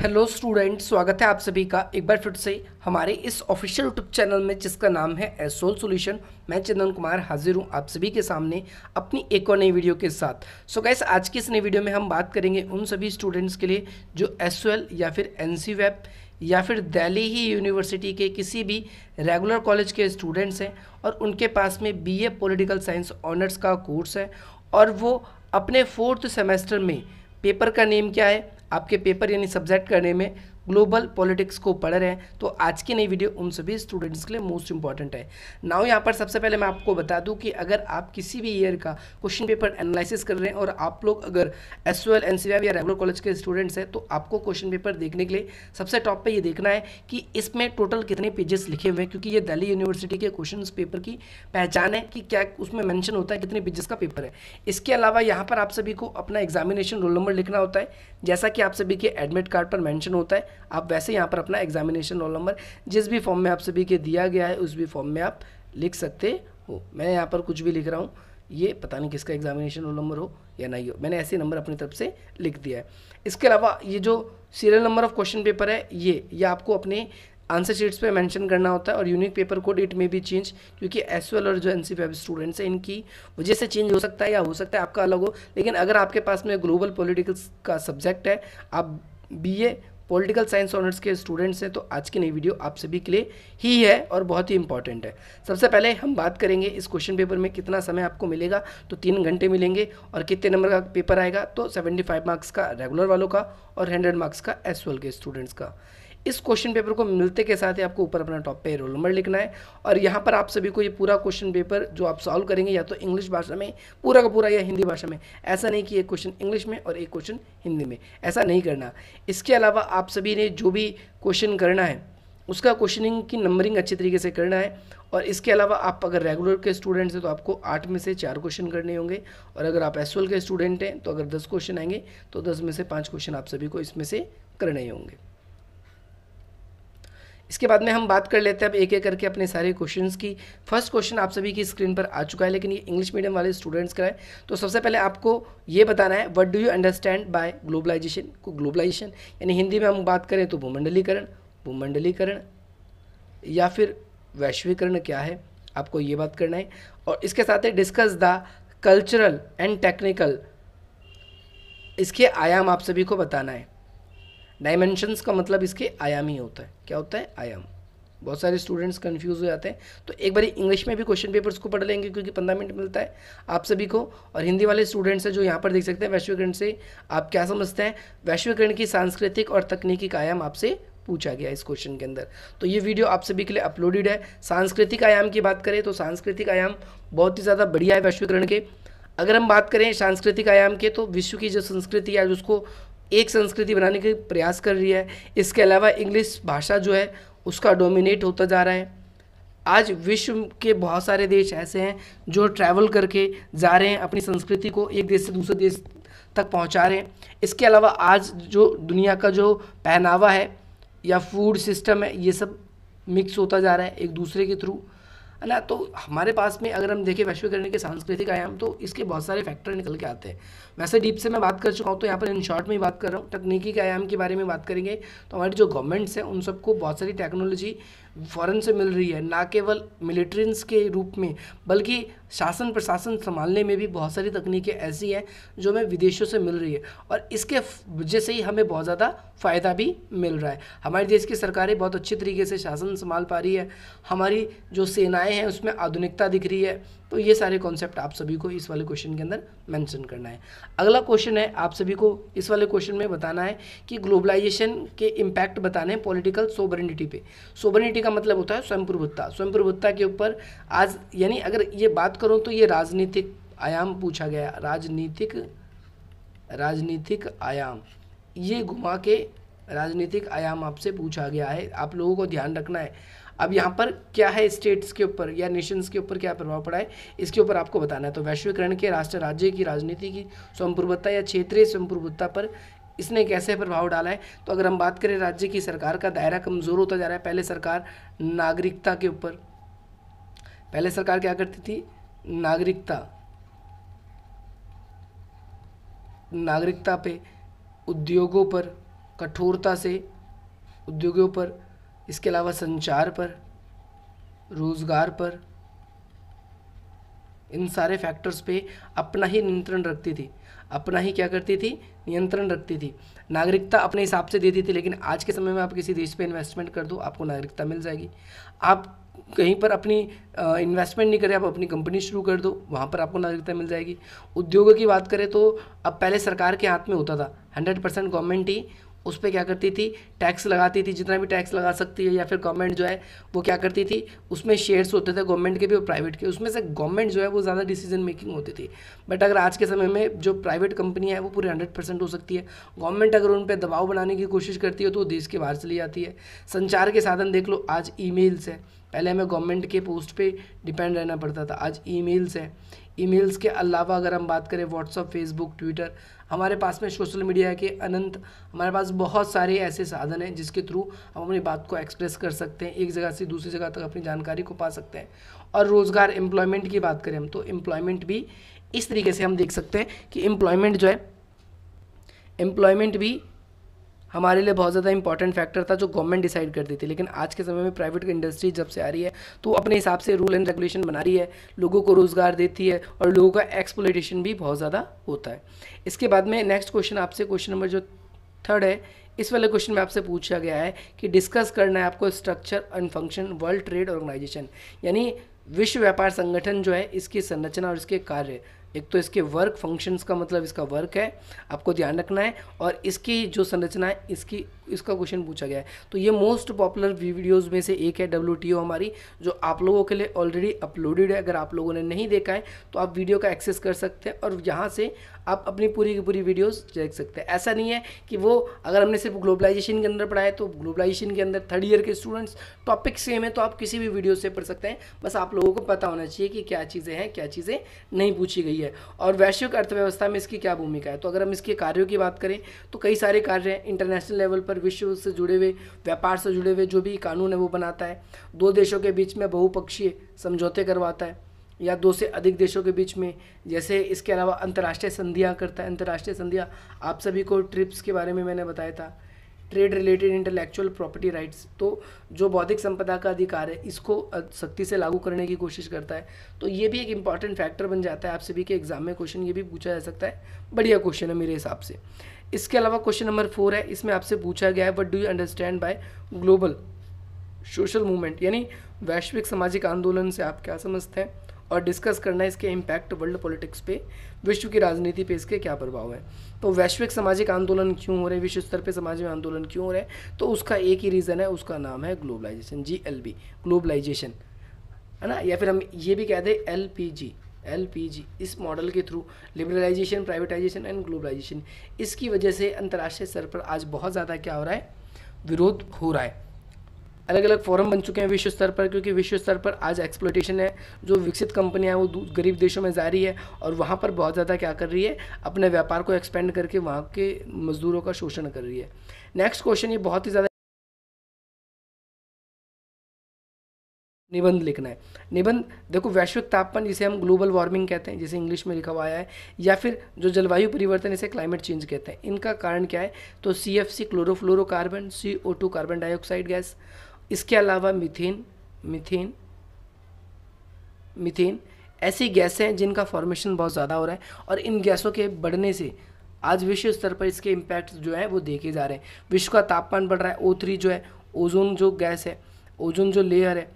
hello student स्वागत है आप सभी का एक बार फिर से हमारे इस ऑफिशियल यूट्यूब चैनल में जिसका नाम है एसोल सॉल्यूशन मैं चंदन कुमार हाजिर हूँ आप सभी के सामने अपनी एक और नई वीडियो के साथ सो so गैस आज की इस नई वीडियो में हम बात करेंगे उन सभी स्टूडेंट्स के लिए जो एस या फिर एन या फिर दिल्ली ही यूनिवर्सिटी के किसी भी रेगुलर कॉलेज के स्टूडेंट्स हैं और उनके पास में बी ए साइंस ऑनर्स का कोर्स है और वो अपने फोर्थ सेमेस्टर में पेपर का नेम क्या है आपके पेपर यानी सब्जेक्ट करने में ग्लोबल पॉलिटिक्स को पढ़ रहे हैं तो आज की नई वीडियो उन सभी स्टूडेंट्स के लिए मोस्ट इंपॉर्टेंट है नाउ यहाँ पर सबसे पहले मैं आपको बता दूँ कि अगर आप किसी भी ईयर का क्वेश्चन पेपर एनालिसिस कर रहे हैं और आप लोग अगर एस ओ e या रेगुलर कॉलेज के स्टूडेंट्स हैं तो आपको क्वेश्चन पेपर देखने के लिए सबसे टॉप पर ये देखना है कि इसमें टोटल कितने पेजेस लिखे हुए हैं क्योंकि ये दिल्ली यूनिवर्सिटी के क्वेश्चन पेपर की पहचान है कि क्या उसमें मैंशन होता है कितने पेजेस का पेपर है इसके अलावा यहाँ पर आप सभी को अपना एग्जामिनेशन रोल नंबर लिखना होता है जैसा कि आप सभी के एडमिट कार्ड पर मैंशन होता है आप वैसे यहाँ पर अपना एग्जामिनेशन रोल नंबर जिस भी फॉर्म में आप सभी के दिया गया है उस भी फॉर्म में आप लिख सकते हो मैं यहाँ पर कुछ भी लिख रहा हूँ ये पता नहीं किसका एग्जामिनेशन रोल नंबर हो या नहीं हो मैंने ऐसे नंबर अपनी तरफ से लिख दिया है इसके अलावा ये जो serial number of question paper है ये ये आपको अपने आंसर शीट्स पे मेंशन करना होता है और यूनिक पेपर कोड इट में भी चेंज क्योंकि एस और जो एन सी स्टूडेंट्स हैं इनकी वजह से चेंज हो सकता है या हो सकता है आपका अलग हो लेकिन अगर आपके पास में ग्लोबल पॉलिटिक्स का सब्जेक्ट है आप B A political science honours के स्टूडेंट्स हैं तो आज की नई वीडियो आप सभी के लिए ही है और बहुत ही इंपॉर्टेंट है सबसे पहले हम बात करेंगे इस क्वेश्चन पेपर में कितना समय आपको मिलेगा तो तीन घंटे मिलेंगे और कितने नंबर का पेपर आएगा तो सेवेंटी मार्क्स का रेगुलर वालों का और हंड्रेड मार्क्स का एस के स्टूडेंट्स का इस क्वेश्चन पेपर को मिलते के साथ ही आपको ऊपर अपना टॉप पे रोल नंबर लिखना है और यहाँ पर आप सभी को ये पूरा क्वेश्चन पेपर जो आप सॉल्व करेंगे या तो इंग्लिश भाषा में पूरा का पूरा या हिंदी भाषा में ऐसा नहीं कि एक क्वेश्चन इंग्लिश में और एक क्वेश्चन हिंदी में ऐसा नहीं करना इसके अलावा आप सभी ने जो भी क्वेश्चन करना है उसका क्वेश्चनिंग की नंबरिंग अच्छे तरीके से करना है और इसके अलावा आप अगर रेगुलर के स्टूडेंट्स हैं तो आपको आठ में से चार क्वेश्चन करने होंगे और अगर आप एस के स्टूडेंट हैं तो अगर दस क्वेश्चन आएंगे तो दस में से पाँच क्वेश्चन आप सभी को इसमें से करने होंगे इसके बाद में हम बात कर लेते हैं अब एक एक करके अपने सारे क्वेश्चंस की फर्स्ट क्वेश्चन आप सभी की स्क्रीन पर आ चुका है लेकिन ये इंग्लिश मीडियम वाले स्टूडेंट्स का है तो सबसे पहले आपको ये बताना है what do you understand by globalisation को ग्लोबलाइजेशन यानी हिंदी में हम बात करें तो भूमंडलीकरण भूमंडलीकरण या फिर वैश्वीकरण क्या है आपको ये बात करना है और इसके साथ ही discuss the cultural and technical इसके आयाम आप सभी को बताना है डायमेंशंस का मतलब इसके आयाम ही होता है क्या होता है आयाम बहुत सारे स्टूडेंट्स कंफ्यूज हो जाते हैं तो एक बार इंग्लिश में भी क्वेश्चन पेपर्स को पढ़ लेंगे क्योंकि पंद्रह मिनट मिलता है आप सभी को और हिंदी वाले स्टूडेंट्स हैं जो यहाँ पर देख सकते हैं वैश्वीकरण से आप क्या समझते हैं वैश्वीकरण की सांस्कृतिक और तकनीकी आयाम आपसे पूछा गया इस क्वेश्चन के अंदर तो ये वीडियो आप सभी के लिए अपलोडेड है सांस्कृतिक आयाम की बात करें तो सांस्कृतिक आयाम बहुत ही ज़्यादा बढ़िया है वैश्वीकरण के अगर हम बात करें सांस्कृतिक आयाम के तो विश्व की जो संस्कृति है उसको एक संस्कृति बनाने के प्रयास कर रही है इसके अलावा इंग्लिश भाषा जो है उसका डोमिनेट होता जा रहा है आज विश्व के बहुत सारे देश ऐसे हैं जो ट्रैवल करके जा रहे हैं अपनी संस्कृति को एक देश से दूसरे देश तक पहुंचा रहे हैं इसके अलावा आज जो दुनिया का जो पहनावा है या फूड सिस्टम है ये सब मिक्स होता जा रहा है एक दूसरे के थ्रू है ना तो हमारे पास में अगर हम देखें वैश्वीकरण के सांस्कृतिक आयाम तो इसके बहुत सारे फैक्टर निकल के आते हैं वैसे डीप से मैं बात कर चुका हूँ तो यहाँ पर इन शॉर्ट में ही बात कर रहा हूँ तकनीकी के आयाम के बारे में बात करेंगे तो हमारी जो गवर्नमेंट्स हैं उन सबको बहुत सारी टेक्नोलॉजी फॉरन से मिल रही है ना केवल मिलिट्रींस के रूप में बल्कि शासन प्रशासन संभालने में भी बहुत सारी तकनीकें ऐसी हैं जो हमें विदेशों से मिल रही है और इसके वजह से ही हमें बहुत ज़्यादा फ़ायदा भी मिल रहा है हमारे देश की सरकारें बहुत अच्छी तरीके से शासन संभाल पा रही है हमारी जो सेनाएं हैं उसमें आधुनिकता दिख रही है तो ये सारे कॉन्सेप्ट आप सभी को इस वाले क्वेश्चन के अंदर मेंशन करना है अगला क्वेश्चन है आप सभी को इस वाले क्वेश्चन में बताना है कि ग्लोबलाइजेशन के इम्पैक्ट बताने हैं पॉलिटिकल सोबरनिटी पे सोबरनिटी का मतलब होता है स्वयंप्रभुत्ता स्वयंप्रभुत्ता के ऊपर आज यानी अगर ये बात करूँ तो ये राजनीतिक आयाम पूछा गया राजनीतिक राजनीतिक आयाम ये घुमा के राजनीतिक आयाम आपसे पूछा गया है आप लोगों को ध्यान रखना है अब यहाँ पर क्या है स्टेट्स के ऊपर या नेशंस के ऊपर क्या प्रभाव पड़ा है इसके ऊपर आपको बताना है तो वैश्वीकरण के राष्ट्र राज्य की राजनीति की संप्रभुता या क्षेत्रीय संप्रभुता पर इसने कैसे प्रभाव डाला है तो अगर हम बात करें राज्य की सरकार का दायरा कमज़ोर होता जा रहा है पहले सरकार नागरिकता के ऊपर पहले सरकार क्या करती थी नागरिकता नागरिकता पे उद्योगों पर कठोरता से उद्योगों पर इसके अलावा संचार पर रोज़गार पर इन सारे फैक्टर्स पे अपना ही नियंत्रण रखती थी अपना ही क्या करती थी नियंत्रण रखती थी नागरिकता अपने हिसाब से देती थी लेकिन आज के समय में आप किसी देश पे इन्वेस्टमेंट कर दो आपको नागरिकता मिल जाएगी आप कहीं पर अपनी इन्वेस्टमेंट नहीं करें आप अपनी कंपनी शुरू कर दो वहाँ पर आपको नागरिकता मिल जाएगी उद्योगों की बात करें तो अब पहले सरकार के हाथ में होता था हंड्रेड परसेंट गवर्नमेंट ही उस पर क्या करती थी टैक्स लगाती थी जितना भी टैक्स लगा सकती है या फिर गवर्नमेंट जो है वो क्या करती थी उसमें शेयर्स होते थे गवर्नमेंट के भी और प्राइवेट के उसमें से गवर्नमेंट जो है वो ज़्यादा डिसीजन मेकिंग होती थी बट अगर आज के समय में जो प्राइवेट कंपनियाँ हैं वो पूरे हंड्रेड परसेंट हो सकती है गवर्नमेंट अगर उन पर दबाव बनाने की कोशिश करती है तो वो देश के बाहर चली जाती है संचार के साधन देख लो आज ई है पहले हमें गवर्नमेंट के पोस्ट पे डिपेंड रहना पड़ता था आज ईमेल्स है ईमेल्स के अलावा अगर हम बात करें व्हाट्सअप फेसबुक ट्विटर हमारे पास में सोशल मीडिया के अनंत हमारे पास बहुत सारे ऐसे साधन हैं जिसके थ्रू हम अपनी बात को एक्सप्रेस कर सकते हैं एक जगह से दूसरी जगह तक अपनी जानकारी को पा सकते हैं और रोज़गार एम्प्लॉयमेंट की बात करें हम तो एम्प्लॉयमेंट भी इस तरीके से हम देख सकते हैं कि एम्प्लॉयमेंट जो है एम्प्लॉयमेंट भी हमारे लिए बहुत ज़्यादा इंपॉर्टेंट फैक्टर था जो गवर्नमेंट डिसाइड करती थी लेकिन आज के समय में प्राइवेट इंडस्ट्री जब से आ रही है तो अपने हिसाब से रूल एंड रेगुलेशन बना रही है लोगों को रोज़गार देती है और लोगों का एक्सप्लोटेशन भी बहुत ज़्यादा होता है इसके बाद में नेक्स्ट क्वेश्चन आपसे क्वेश्चन नंबर जो थर्ड है इस वाले क्वेश्चन में आपसे पूछा गया है कि डिस्कस करना है आपको structure and function world trade organisation यानी विश्व व्यापार संगठन जो है इसकी संरचना और इसके कार्य एक तो इसके वर्क फंक्शंस का मतलब इसका वर्क है आपको ध्यान रखना है और इसकी जो संरचना है इसकी इसका क्वेश्चन पूछा गया है तो ये मोस्ट पॉपुलर वीडियोस में से एक है डब्ल्यू हमारी जो आप लोगों के लिए ऑलरेडी अपलोडेड है अगर आप लोगों ने नहीं देखा है तो आप वीडियो का एक्सेस कर सकते हैं और यहाँ से आप अपनी पूरी की पूरी वीडियोस देख सकते हैं ऐसा नहीं है कि वो अगर हमने सिर्फ ग्लोबलाइजेशन के अंदर पढ़ाए तो ग्लोबलाइजेशन के अंदर थर्ड ईयर के स्टूडेंट्स टॉपिक सेम है तो आप किसी भी वीडियो से पढ़ सकते हैं बस आप लोगों को पता होना चाहिए कि क्या चीज़ें हैं क्या चीज़ें नहीं पूछी गई है है और वैश्विक अर्थव्यवस्था में इसकी क्या भूमिका है तो अगर हम इसके कार्यों की बात करें तो कई सारे कार्य हैं इंटरनेशनल लेवल पर विश्व से जुड़े हुए व्यापार से जुड़े हुए जो भी कानून है वो बनाता है दो देशों के बीच में बहुपक्षीय समझौते करवाता है या दो से अधिक देशों के बीच में जैसे इसके अलावा अंतर्राष्ट्रीय संधियाँ करता है अंतर्राष्ट्रीय संधियाँ आप सभी को ट्रिप्स के बारे में मैंने बताया था trade related intellectual property rights तो जो बौद्धिक संपदा का अधिकार है इसको सख्ती से लागू करने की कोशिश करता है तो ये भी एक इंपॉर्टेंट फैक्टर बन जाता है आप सभी के एग्जाम में क्वेश्चन ये भी पूछा जा सकता है बढ़िया क्वेश्चन है मेरे हिसाब से इसके अलावा क्वेश्चन नंबर फोर है इसमें आपसे पूछा गया है what do you understand by global social movement यानी वैश्विक सामाजिक आंदोलन से आप क्या समझते हैं और डिस्कस करना है इसके इम्पैक्ट वर्ल्ड पॉलिटिक्स पे विश्व की राजनीति पे इसके क्या प्रभाव है तो वैश्विक सामाजिक आंदोलन क्यों हो रहे हैं विश्व स्तर पर में आंदोलन क्यों हो रहे हैं तो उसका एक ही रीज़न है उसका नाम है globalisation G L B globalisation है ना या फिर हम ये भी कहते दें L P G L P G इस मॉडल के through liberalisation privatisation and globalisation इसकी वजह से अंतर्राष्ट्रीय स्तर पर आज बहुत ज़्यादा क्या हो रहा है विरोध हो रहा है अलग अलग फोरम बन चुके हैं विश्व स्तर पर क्योंकि विश्व स्तर पर आज एक्सप्लोटेशन है जो विकसित कंपनियां हैं वो गरीब देशों में जारी है और वहाँ पर बहुत ज़्यादा क्या कर रही है अपने व्यापार को एक्सपेंड करके वहाँ के मज़दूरों का शोषण कर रही है नेक्स्ट क्वेश्चन ये बहुत ही ज़्यादा निबंध लिखना है निबंध देखो वैश्विक तापमान जिसे हम ग्लोबल वार्मिंग कहते हैं जिसे इंग्लिश में लिखा हुआ है या फिर जो जलवायु परिवर्तन इसे क्लाइमेट चेंज कहते हैं इनका कारण क्या है तो C F C chlorofluorocarbon C O two carbon dioxide gas इसके अलावा मिथेन मिथेन मिथेन ऐसी गैसें हैं जिनका फॉर्मेशन बहुत ज़्यादा हो रहा है और इन गैसों के बढ़ने से आज विश्व स्तर पर इसके इम्पैक्ट जो है वो देखे जा रहे हैं विश्व का तापमान बढ़ रहा है ओ थ्री जो है ओजोन जो गैस है ओजोन जो लेयर है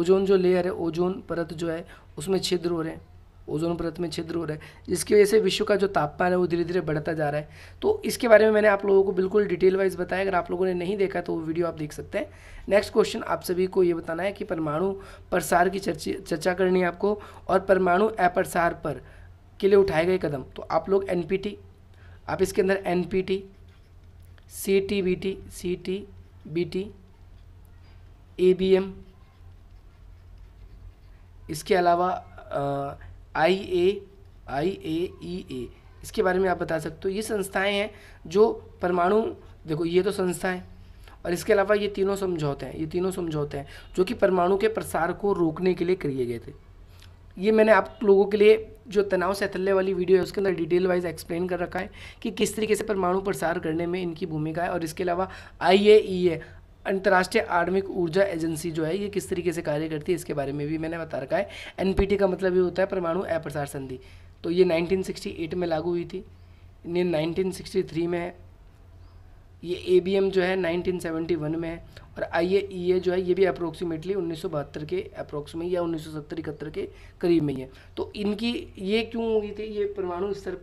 ओजोन जो लेयर है ओजोन परत जो है उसमें छिद्र हो रहे हैं ओजोन परत में छिद्र हो रहा है जिसकी वजह से विश्व का जो तापमान है वो धीरे धीरे बढ़ता जा रहा है तो इसके बारे में मैंने आप लोगों को बिल्कुल डिटेल वाइज बताया अगर आप लोगों ने नहीं देखा तो वो वीडियो आप देख सकते हैं नेक्स्ट क्वेश्चन आप सभी को ये बताना है कि परमाणु प्रसार की चर्चा करनी है आपको और परमाणु अप्रसार पर के लिए उठाए गए कदम तो आप लोग एन आप इसके अंदर N P T C T B T C T B T A B M इसके अलावा आई ए आई ए ई ए इसके बारे में आप बता सकते हो ये संस्थाएं हैं जो परमाणु देखो ये तो संस्थाएं और इसके अलावा ये तीनों समझौते हैं ये तीनों समझौते हैं जो कि परमाणु के प्रसार को रोकने के लिए किए गए थे ये मैंने आप लोगों के लिए जो तनाव से थल्ले वाली वीडियो है उसके अंदर डिटेल वाइज एक्सप्लेन कर रखा है कि किस तरीके से परमाणु प्रसार करने में इनकी भूमिका है और इसके अलावा आई ए ई ए अंतर्राष्ट्रीय आर्मिक ऊर्जा एजेंसी जो है ये किस तरीके से कार्य करती है इसके बारे में भी मैंने बता रखा है एनपीटी का मतलब ये होता है परमाणु अप्रसार संधि तो ये 1968 में लागू हुई थी ये 1963 में है ये ए जो है 1971 में है और आई ए e जो है ये भी अप्रोक्सीमेटली उन्नीस के अप्रोक्स में या उन्नीस सौ के करीब में ही है तो इनकी ये क्यों हुई थी ये परमाणु स्तर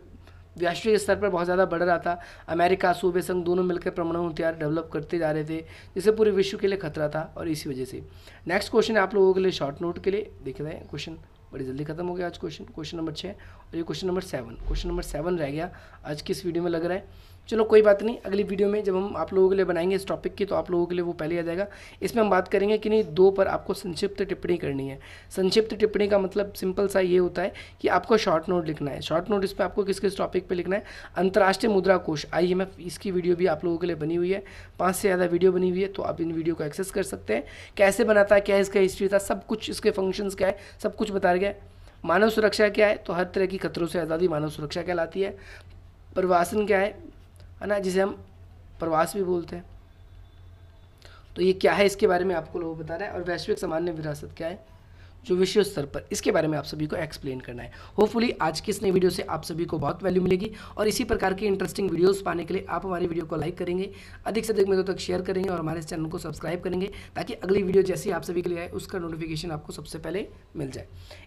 वैश्विक स्तर पर बहुत ज़्यादा बढ़ रहा था अमेरिका सूबे संघ दोनों मिलकर परमाणु हथियार डेवलप करते जा रहे थे जिससे पूरे विश्व के लिए खतरा था और इसी वजह से नेक्स्ट क्वेश्चन है आप लोगों के लिए शॉर्ट नोट के लिए देख रहे हैं क्वेश्चन बड़ी जल्दी खत्म हो गया आज क्वेश्चन क्वेश्चन नंबर छः और ये question number seven question number seven रह गया आज किस वीडियो में लग रहा है चलो कोई बात नहीं अगली वीडियो में जब हम आप लोगों के लिए बनाएंगे इस टॉपिक की तो आप लोगों के लिए वो पहले आ जाएगा इसमें हम बात करेंगे कि नहीं दो पर आपको संक्षिप्त टिप्पणी करनी है संक्षिप्त टिप्पणी का मतलब सिंपल सा ये होता है कि आपको शॉर्ट नोट लिखना है शॉर्ट नोट इस पर आपको किस किस टॉपिक पर लिखना है अंतर्राष्ट्रीय मुद्रा कोष आई इसकी वीडियो भी आप लोगों के लिए बनी हुई है पाँच से ज़्यादा वीडियो बनी हुई है तो आप इन वीडियो को एक्सेस कर सकते हैं कैसे बनाता है क्या इसका हिस्ट्री था सब कुछ इसके फंक्शन क्या है सब कुछ बताया गया है मानव सुरक्षा क्या है तो हर तरह की खतरों से आज़ादी मानव सुरक्षा कहलाती है प्रवासन क्या है है ना जिसे हम प्रवास भी बोलते हैं तो ये क्या है इसके बारे में आपको लोग बता रहे हैं और वैश्विक सामान्य विरासत क्या है जो विश्व स्तर पर इसके बारे में आप सभी को एक्सप्लेन करना है होपफुली आज की इस नई वीडियो से आप सभी को बहुत वैल्यू मिलेगी और इसी प्रकार की इंटरेस्टिंग वीडियोज़ पाने के लिए आप हमारी वीडियो को लाइक करेंगे अधिक से अधिक मित्रों तक शेयर करेंगे और हमारे चैनल को सब्सक्राइब करेंगे ताकि अगली वीडियो जैसी आप सभी के लिए आए उसका नोटिफिकेशन आपको सबसे पहले मिल जाए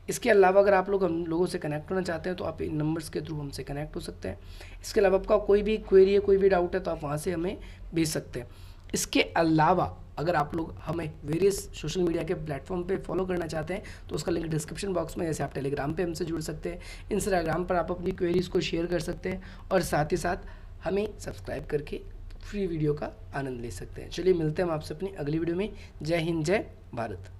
इसके अलावा अगर आप लोग हम लोगों से कनेक्ट होना चाहते हैं तो आप इन नंबर्स के थ्रू हमसे कनेक्ट हो सकते हैं इसके अलावा आपका कोई भी क्वेरी है कोई भी डाउट है तो आप वहाँ से हमें भेज सकते हैं इसके अलावा अगर आप लोग हमें वेरियस सोशल मीडिया के प्लेटफॉर्म पे फॉलो करना चाहते हैं तो उसका लिंक डिस्क्रिप्शन बॉक्स में जैसे आप टेलीग्राम पे हमसे जुड़ सकते हैं इंस्टाग्राम पर आप अपनी क्वेरीज़ को शेयर कर सकते हैं और साथ ही साथ हमें सब्सक्राइब करके फ्री वीडियो का आनंद ले सकते हैं चलिए मिलते हैं हम आपसे अपनी अगली वीडियो में जय हिंद जय भारत